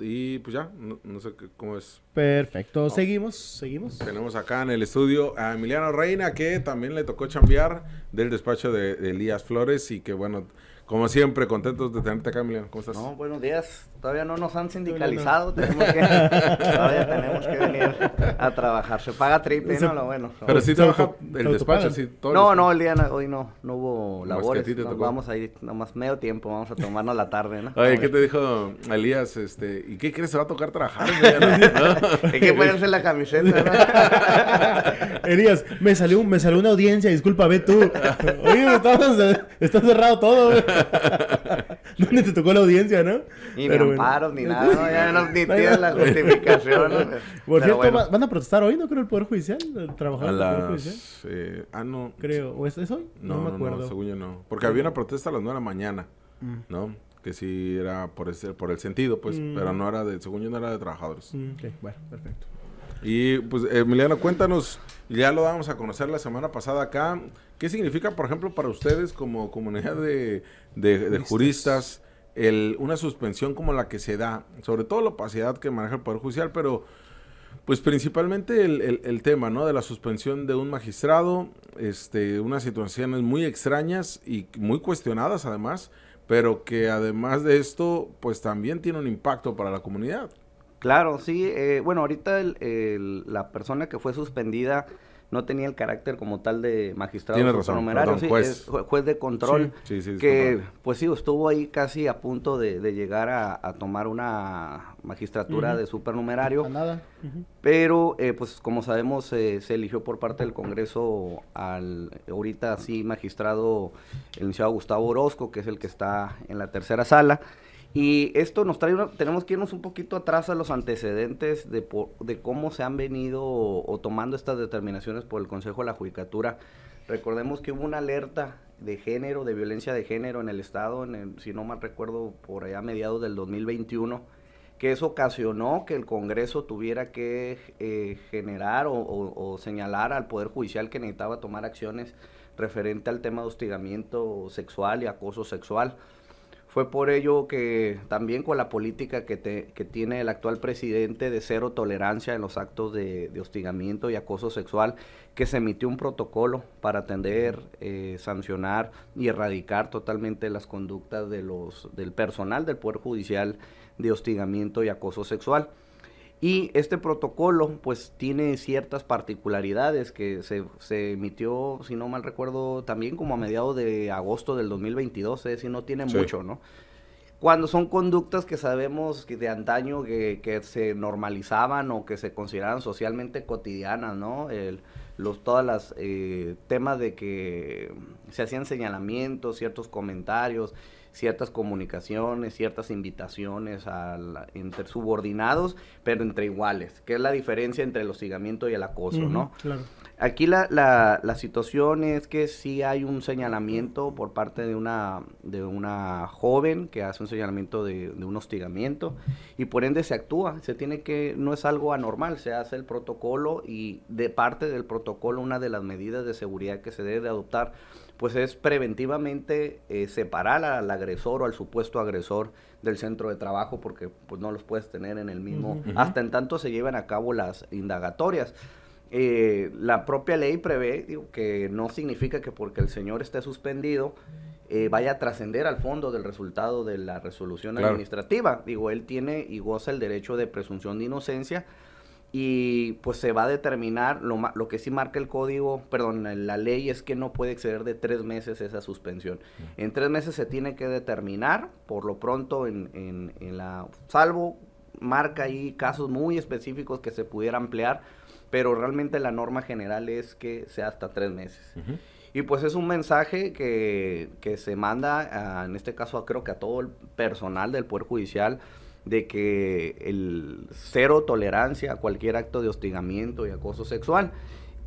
Y pues ya, no, sé cómo es. Perfecto, seguimos, seguimos. Tenemos acá en el estudio a Emiliano Reina, que también le tocó chambear del despacho de Elías Flores y que bueno, como siempre, contentos de tenerte acá, Emiliano. ¿Cómo estás? No, buenos días. Todavía no nos han sindicalizado. Tenemos que, todavía tenemos que venir a trabajar. Se paga triple, ¿no? Lo bueno. Pero si sí trabaja el despacho, sí. Todo no, no, el día hoy no, no hubo labores. Vamos ahí nomás medio tiempo, vamos a tomarnos la tarde, ¿no? Oye, ¿qué te dijo Elías? Este, ¿Y qué crees? ¿Se va a tocar trabajar? Hay que ponerse la camiseta, ¿no? Elías, me salió, me salió una audiencia, disculpa, ve tú. Oye, estás, está cerrado todo, eh. ¿Dónde te tocó la audiencia, no? ni bueno. amparos, ni nada, ya no, ni tienen la justificación. Por cierto, ¿van a protestar hoy, no creo, el Poder Judicial? ¿Trabajar las... Poder Judicial? Eh, ah, no. Creo. ¿O es, hoy? No, me acuerdo. No, según yo no. Porque había una protesta a las 9 de la mañana, mm. ¿no? que sí era por ese, por el sentido, pues, mm. pero no era de, según yo no era de trabajadores. Mm, ok, bueno, perfecto. Y pues, Emiliano, cuéntanos, ya lo vamos a conocer la semana pasada acá. ¿Qué significa, por ejemplo, para ustedes como comunidad de, juristas una suspensión como la que se da? Sobre todo la opacidad que maneja el Poder Judicial, pero pues principalmente el, el, tema, ¿no? De la suspensión de un magistrado, este, unas situaciones muy extrañas y muy cuestionadas además, pero que además de esto, pues también tiene un impacto para la comunidad. Claro, sí. Eh, bueno, ahorita la persona que fue suspendida no tenía el carácter como tal de magistrado supernumerario, juez. Es juez de control, que pues sí, estuvo ahí casi a punto de, llegar a, tomar una magistratura de supernumerario, nada. pero eh, pues como sabemos eh, se eligió por parte del Congreso al ahorita sí magistrado el licenciado Gustavo Orozco, que es el que está en la tercera sala, y esto nos trae, tenemos que irnos un poquito atrás a los antecedentes de, de cómo se han venido o, tomando estas determinaciones por el Consejo de la Judicatura. Recordemos que hubo una alerta de género, de violencia de género en el Estado, si no mal recuerdo, por allá a mediados del 2021, que eso ocasionó que el Congreso tuviera que eh, generar o señalar al Poder Judicial que necesitaba tomar acciones referente al tema de hostigamiento sexual y acoso sexual. Fue por ello que también con la política que, tiene el actual presidente de cero tolerancia en los actos de, hostigamiento y acoso sexual, que se emitió un protocolo para atender, eh, sancionar y erradicar totalmente las conductas de del personal del Poder Judicial de hostigamiento y acoso sexual. Y este protocolo pues tiene ciertas particularidades que se, se, emitió, si no mal recuerdo, también como a mediados de agosto del 2022, eh, si no tiene mucho, ¿no? Cuando son conductas que sabemos que de antaño que, que se normalizaban o que se consideraban socialmente cotidianas, ¿no? El, los todas las eh, temas de que se hacían señalamientos, ciertos comentarios, ciertas comunicaciones, ciertas invitaciones a entre subordinados, pero entre iguales, que es la diferencia entre el hostigamiento y el acoso, ¿no? Aquí la, situación es que sí hay un señalamiento por parte de una, de una joven que hace un señalamiento de, un hostigamiento y por ende se actúa, se tiene que, no es algo anormal, se hace el protocolo y de parte del protocolo una de las medidas de seguridad que se debe de adoptar pues es preventivamente eh, separar al, agresor o al supuesto agresor del centro de trabajo porque pues no los puedes tener en el mismo, hasta en tanto se llevan a cabo las indagatorias. Eh, la propia ley prevé digo, que no significa que porque el señor esté suspendido eh, vaya a trascender al fondo del resultado de la resolución administrativa. Digo, él tiene y goza el derecho de presunción de inocencia y pues se va a determinar, lo, lo que sí marca el código, perdón, la ley es que no puede exceder de tres meses esa suspensión. En tres meses se tiene que determinar, por lo pronto, en, la, salvo marca ahí casos muy específicos que se pudiera ampliar, pero realmente la norma general es que sea hasta tres meses. Y pues es un mensaje que, se manda, en este caso creo que a todo el personal del Poder Judicial, de que el cero tolerancia a cualquier acto de hostigamiento y acoso sexual.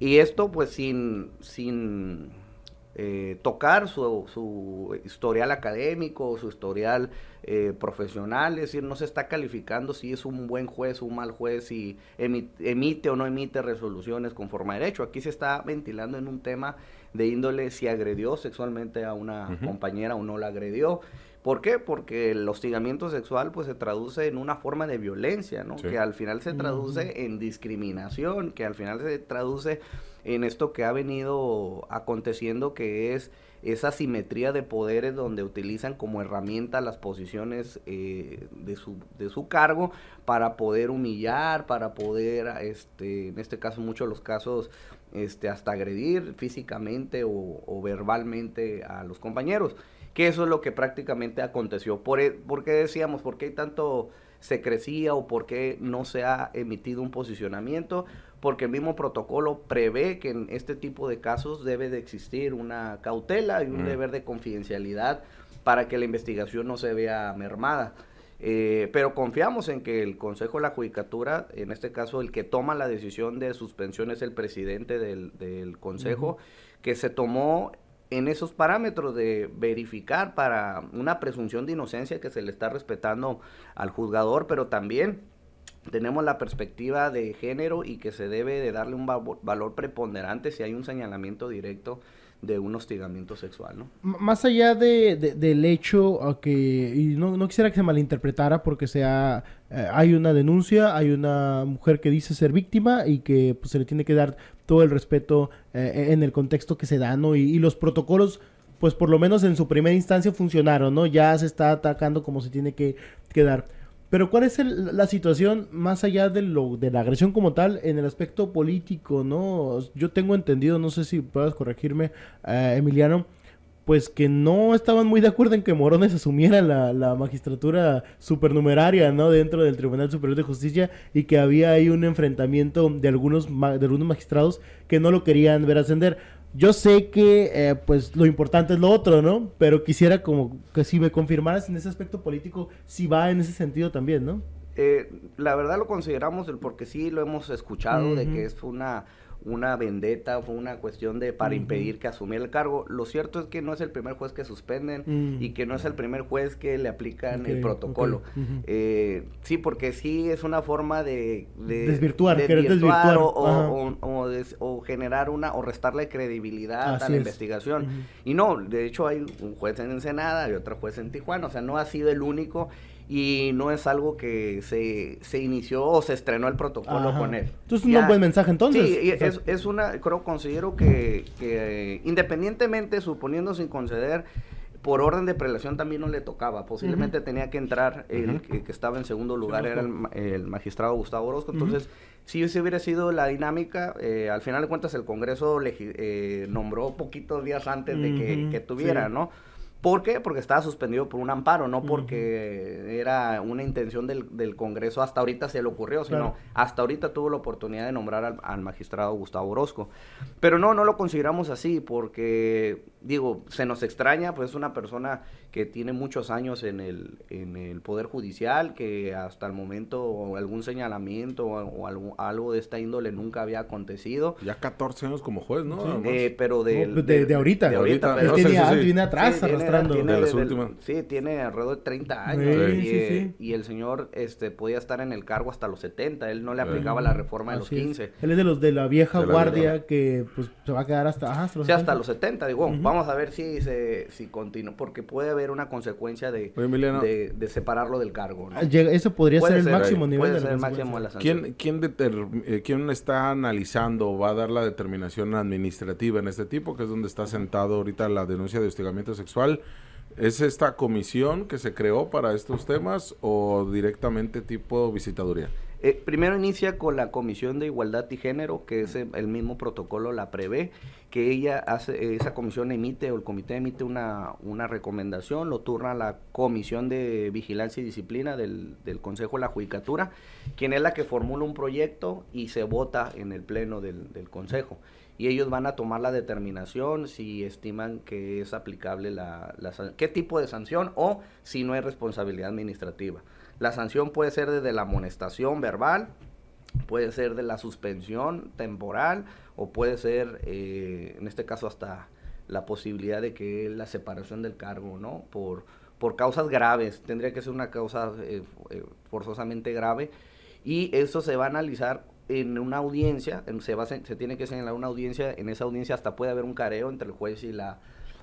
Y esto pues sin, sin eh, tocar su, historial académico, su historial eh, profesional, es decir, no se está calificando si es un buen juez, o un mal juez, si emite, emite o no emite resoluciones conforme a derecho. Aquí se está ventilando en un tema de índole si agredió sexualmente a una compañera o no la agredió. ¿Por qué? Porque el hostigamiento sexual pues se traduce en una forma de violencia, ¿no? Que al final se traduce en discriminación, que al final se traduce en esto que ha venido aconteciendo que es esa simetría de poderes donde utilizan como herramienta las posiciones eh, de, su, de su cargo para poder humillar, para poder, este, en este caso muchos los casos este, hasta agredir físicamente o, verbalmente a los compañeros. Que eso es lo que prácticamente aconteció. Por, e, qué decíamos? ¿Por qué hay tanto secrecía o por qué no se ha emitido un posicionamiento? Porque el mismo protocolo prevé que en este tipo de casos debe de existir una cautela y un mm. deber de confidencialidad para que la investigación no se vea mermada. Eh, pero confiamos en que el Consejo de la Judicatura, en este caso el que toma la decisión de suspensión es el presidente del, Consejo, que se tomó en esos parámetros de verificar para una presunción de inocencia que se le está respetando al juzgador, pero también tenemos la perspectiva de género y que se debe de darle un valor preponderante si hay un señalamiento directo de un hostigamiento sexual, ¿no? más allá de, del hecho que, y no, quisiera que se malinterpretara porque sea, eh, hay una denuncia, hay una mujer que dice ser víctima y que pues, se le tiene que dar todo el respeto eh, en el contexto que se da, ¿no? y, los protocolos pues por lo menos en su primera instancia funcionaron, ¿no? Ya se está atacando como se tiene que quedar. Pero ¿cuál es la situación más allá de, lo, de la agresión como tal en el aspecto político, no? Yo tengo entendido, no sé si puedas corregirme, eh, Emiliano, pues que no estaban muy de acuerdo en que Morones asumiera la, magistratura supernumeraria, ¿no? Dentro del Tribunal Superior de Justicia y que había ahí un enfrentamiento de algunos, de algunos magistrados que no lo querían ver ascender. Yo sé que eh, pues lo importante es lo otro, ¿no? Pero quisiera como que si me confirmaras en ese aspecto político, si va en ese sentido también, ¿no? Eh, la verdad lo consideramos el porque sí lo hemos escuchado de que es una una vendetta, fue una cuestión de para impedir que asumiera el cargo. Lo cierto es que no es el primer juez que suspenden mm. y que no es el primer juez que le aplican el protocolo. Eh, sí, porque sí es una forma de... desvirtuar, O, generar una, o restarle credibilidad a la investigación. Y no, de hecho hay un juez en Ensenada y otro juez en Tijuana, o sea, no ha sido el único y no es algo que se, inició o se estrenó el protocolo con él. Entonces es un buen mensaje entonces. Sí, es, una, creo, considero que, independientemente, suponiendo sin conceder, por orden de prelación también no le tocaba. Posiblemente tenía que entrar el que, estaba en segundo lugar, era el, magistrado Gustavo Orozco. Entonces, si hubiera sido la dinámica, eh, al final de cuentas el Congreso eh, nombró poquitos días antes de que, tuviera, ¿no? ¿Por qué? Porque estaba suspendido por un amparo, no porque era una intención del, del, Congreso hasta ahorita se le ocurrió, sino hasta ahorita tuvo la oportunidad de nombrar al, magistrado Gustavo Orozco. Pero no, no lo consideramos así porque, digo, se nos extraña, pues es una persona que tiene muchos años en el, en el Poder Judicial, que hasta el momento algún señalamiento o, algo, de esta índole nunca había acontecido. Ya 14 años como juez, ¿no? Eh, pero de, ahorita. De ahorita. atrás. Tiene Sí, tiene alrededor de 30 años. Eh, y, el señor este, podía estar en el cargo hasta los 70. Él no le aplicaba la reforma de los 15. Él es de los de la vieja guardia que pues, se va a quedar hasta, hasta los 70. Digo, vamos a ver si, se, si continúa, porque puede haber una consecuencia de, de, separarlo del cargo. Eso podría ser el máximo nivel ¿Quién, quién, eh, ¿Quién está analizando o va a dar la determinación administrativa en este tipo, que es donde está sentado ahorita la denuncia de hostigamiento sexual? ¿es esta comisión que se creó para estos temas o directamente tipo visitaduría? Eh, primero inicia con la Comisión de Igualdad y Género, que es el mismo protocolo, la prevé, que ella hace, esa comisión emite o el comité emite una, una recomendación, lo turna a la Comisión de Vigilancia y Disciplina del, Consejo de la Judicatura, quien es la que formula un proyecto y se vota en el Pleno del, del Consejo. Y ellos van a tomar la determinación si estiman que es aplicable la, qué tipo de sanción o si no hay responsabilidad administrativa. La sanción puede ser desde la amonestación verbal, puede ser de la suspensión temporal o puede ser, eh, en este caso, hasta la posibilidad de que la separación del cargo, ¿no? Por, causas graves, tendría que ser una causa eh, eh, forzosamente grave y eso se va a analizar en una audiencia, se, va, se, tiene que señalar una audiencia, en esa audiencia hasta puede haber un careo entre el juez y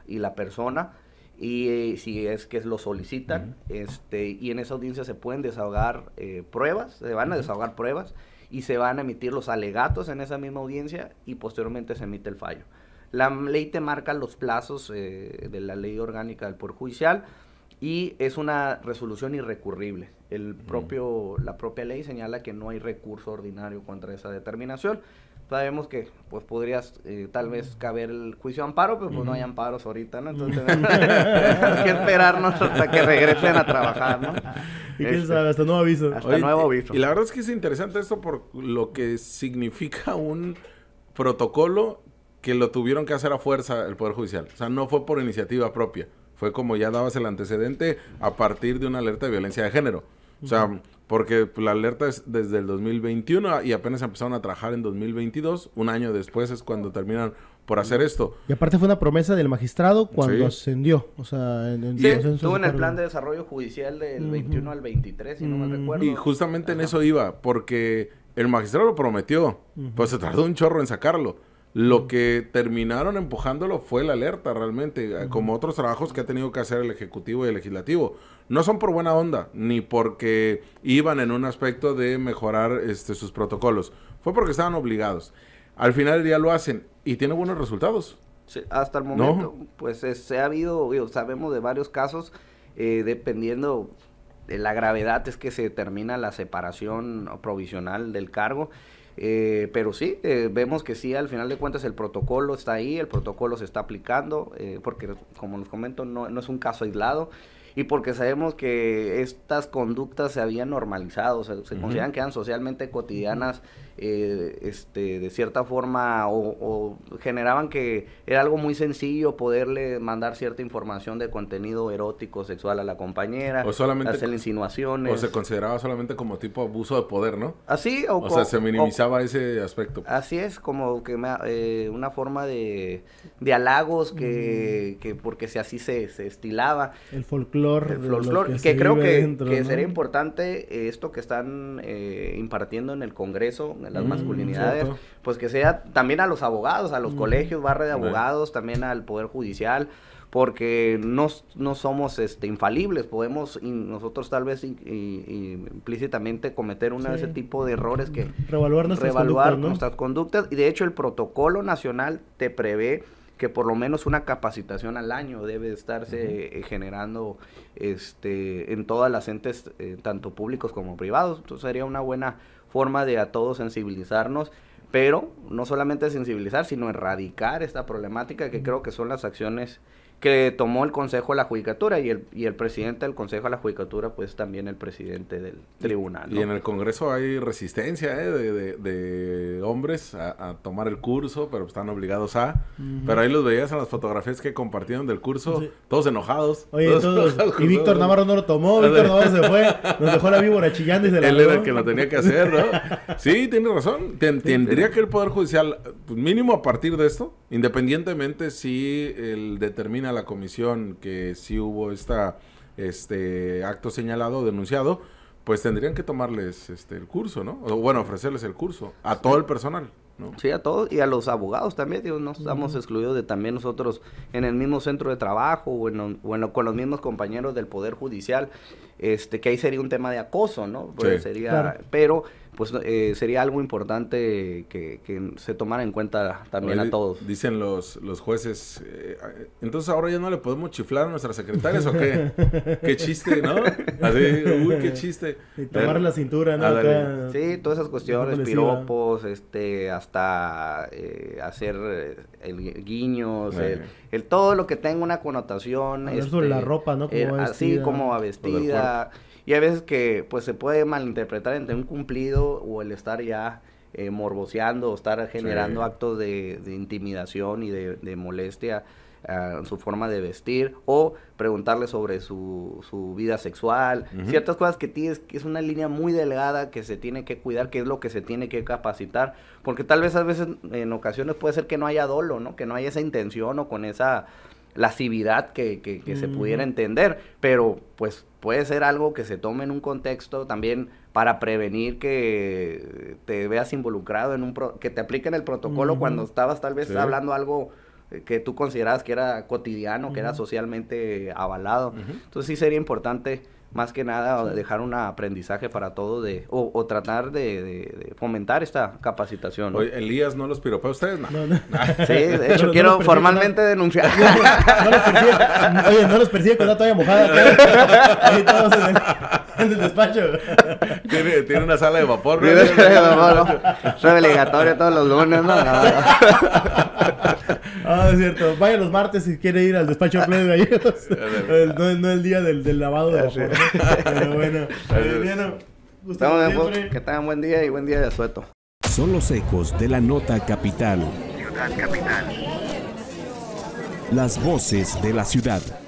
y la persona y eh, si es que lo solicitan, este, y en esa audiencia se pueden desahogar eh, pruebas, se van a desahogar pruebas y se van a emitir los alegatos en esa misma audiencia y posteriormente se emite el fallo. La ley te marca los plazos eh, de la ley orgánica del Poder Judicial y es una resolución irrecurrible. El la propia ley señala que no hay recurso ordinario contra esa determinación sabemos que pues podrías eh, tal vez caber el juicio amparo, pero pues no hay amparos ahorita, ¿no? Entonces tenemos que esperarnos hasta que regresen a trabajar, ¿no? Y quién este, sabe, hasta nuevo aviso. Hasta nuevo aviso. Y la verdad es que es interesante esto por lo que significa un protocolo que lo tuvieron que hacer a fuerza el Poder Judicial. O sea, no fue por iniciativa propia. Fue como ya dabas el antecedente a partir de una alerta de violencia de género. O sea, porque la alerta es desde el 2021 y apenas empezaron a trabajar en 2022. Un año después es cuando terminan por hacer esto. Y aparte fue una promesa del magistrado cuando ascendió. O sea, en, sí, estuvo en el plan de desarrollo judicial del 21 al 23, si no me mm, recuerdo. Y justamente en eso iba, porque el magistrado lo prometió, pues se tardó un chorro en sacarlo. Lo que terminaron empujándolo fue la alerta realmente, eh, como otros trabajos que ha tenido que hacer el Ejecutivo y el Legislativo. No son por buena onda, ni porque iban en un aspecto de mejorar este, sus protocolos. Fue porque estaban obligados. Al final del día lo hacen y tiene buenos resultados. hasta el momento, pues se ha habido, sabemos de varios casos, eh, dependiendo de la gravedad es que se termina la separación provisional del cargo eh, pero sí, eh, vemos que sí, al final de cuentas el protocolo está ahí, el protocolo se está aplicando, eh, porque como les comento, no, no, es un caso aislado, y porque sabemos que estas conductas se habían normalizado, o sea, se consideran que eran socialmente cotidianas, eh, este, de cierta forma, o, generaban que era algo muy sencillo poderle mandar cierta información de contenido erótico, sexual a la compañera, o solamente, hacer insinuaciones. O se consideraba solamente como tipo abuso de poder, ¿no? Así, o... sea, se minimizaba ese aspecto. Así es, como que eh, una forma de, de halagos que, porque si así se, se estilaba. El folclore que, creo que, sería importante eh, esto que están eh, impartiendo en el Congreso, en las mm, masculinidades, pues que sea también a los abogados, a los mm, colegios, barra de abogados, también al Poder Judicial, porque no, somos este, infalibles, podemos nosotros tal vez implícitamente cometer uno de ese tipo de errores que... Revaluar nuestras conductas. Y de hecho el protocolo nacional te prevé que por lo menos una capacitación al año debe estarse eh, generando este, en todas las entes, eh, tanto públicos como privados. Entonces sería una buena forma de a todos sensibilizarnos, pero no solamente sensibilizar, sino erradicar esta problemática que creo que son las acciones que tomó el Consejo a la Judicatura y el, y el presidente del Consejo a la Judicatura, pues también el presidente del tribunal. Y en el Congreso hay resistencia ¿eh? de, hombres a, tomar el curso, pero están obligados a. Pero ahí los veías en las fotografías que compartieron del curso, todos enojados. Oye, todos, y Víctor Navarro no lo tomó, Víctor Navarro se fue, nos dejó la víbora chillando y se la Él era el que lo tenía que hacer, ¿no? sí, tiene razón. tendría que el Poder Judicial, pues, mínimo a partir de esto, independientemente si el determina a la comisión que si hubo esta, este acto señalado, denunciado, pues tendrían que tomarles este, el curso, ¿no? O bueno, ofrecerles el curso a todo el personal. ¿no? Sí, a todos y a los abogados también, digo, no estamos excluidos de también nosotros en el mismo centro de trabajo o bueno, con los mismos compañeros del Poder Judicial, este, que ahí sería un tema de acoso, ¿no? Pues sería, pero pues eh, sería algo importante que, se tomara en cuenta también a todos. Dicen los, los jueces, eh, entonces ahora ya no le podemos chiflar a nuestras secretarias o qué? qué chiste, ¿no? uy, qué chiste. Y tomar la cintura, ¿no? sí, todas esas cuestiones, piropos, este, hasta eh, hacer el guiños, el, todo lo que tenga una connotación. Este, la ropa, ¿no? así como vestida. Y a veces que pues se puede malinterpretar entre un cumplido o el estar ya eh, morboseando o estar generando actos de, intimidación y de, molestia ah, en su forma de vestir o preguntarle sobre su, vida sexual, ciertas cosas que tienes, que es una línea muy delgada que se tiene que cuidar, que es lo que se tiene que capacitar, porque tal vez a veces en ocasiones puede ser que no haya dolo, ¿no? Que no haya esa intención o con esa lascividad que, que, se pudiera entender, pero pues puede ser algo que se tome en un contexto también para prevenir que te veas involucrado en un que te apliquen el protocolo cuando estabas tal vez hablando algo eh, que tú considerabas que era cotidiano, que era socialmente avalado. Entonces sí sería importante más que nada dejar un aprendizaje para todo de, o, o tratar de, fomentar esta capacitación. Oye, Elías no los piropa a ustedes, no. Sí, de hecho quiero formalmente denunciar. No, los persigue, oye, no los persigue con la toalla mojada. Ahí todos en el, despacho. Tiene, una sala de vapor. ¿no? Tiene de vapor, ¿no? todos los lunes, ¿no? ah, es cierto. Vaya los martes si quiere ir al despacho de Play Gallegos. no, es el día del, del lavado de vapor. Pero bueno. Que tengan buen día y buen día de asueto. Son los ecos de la nota capital. Ciudad capital. Las voces de la ciudad.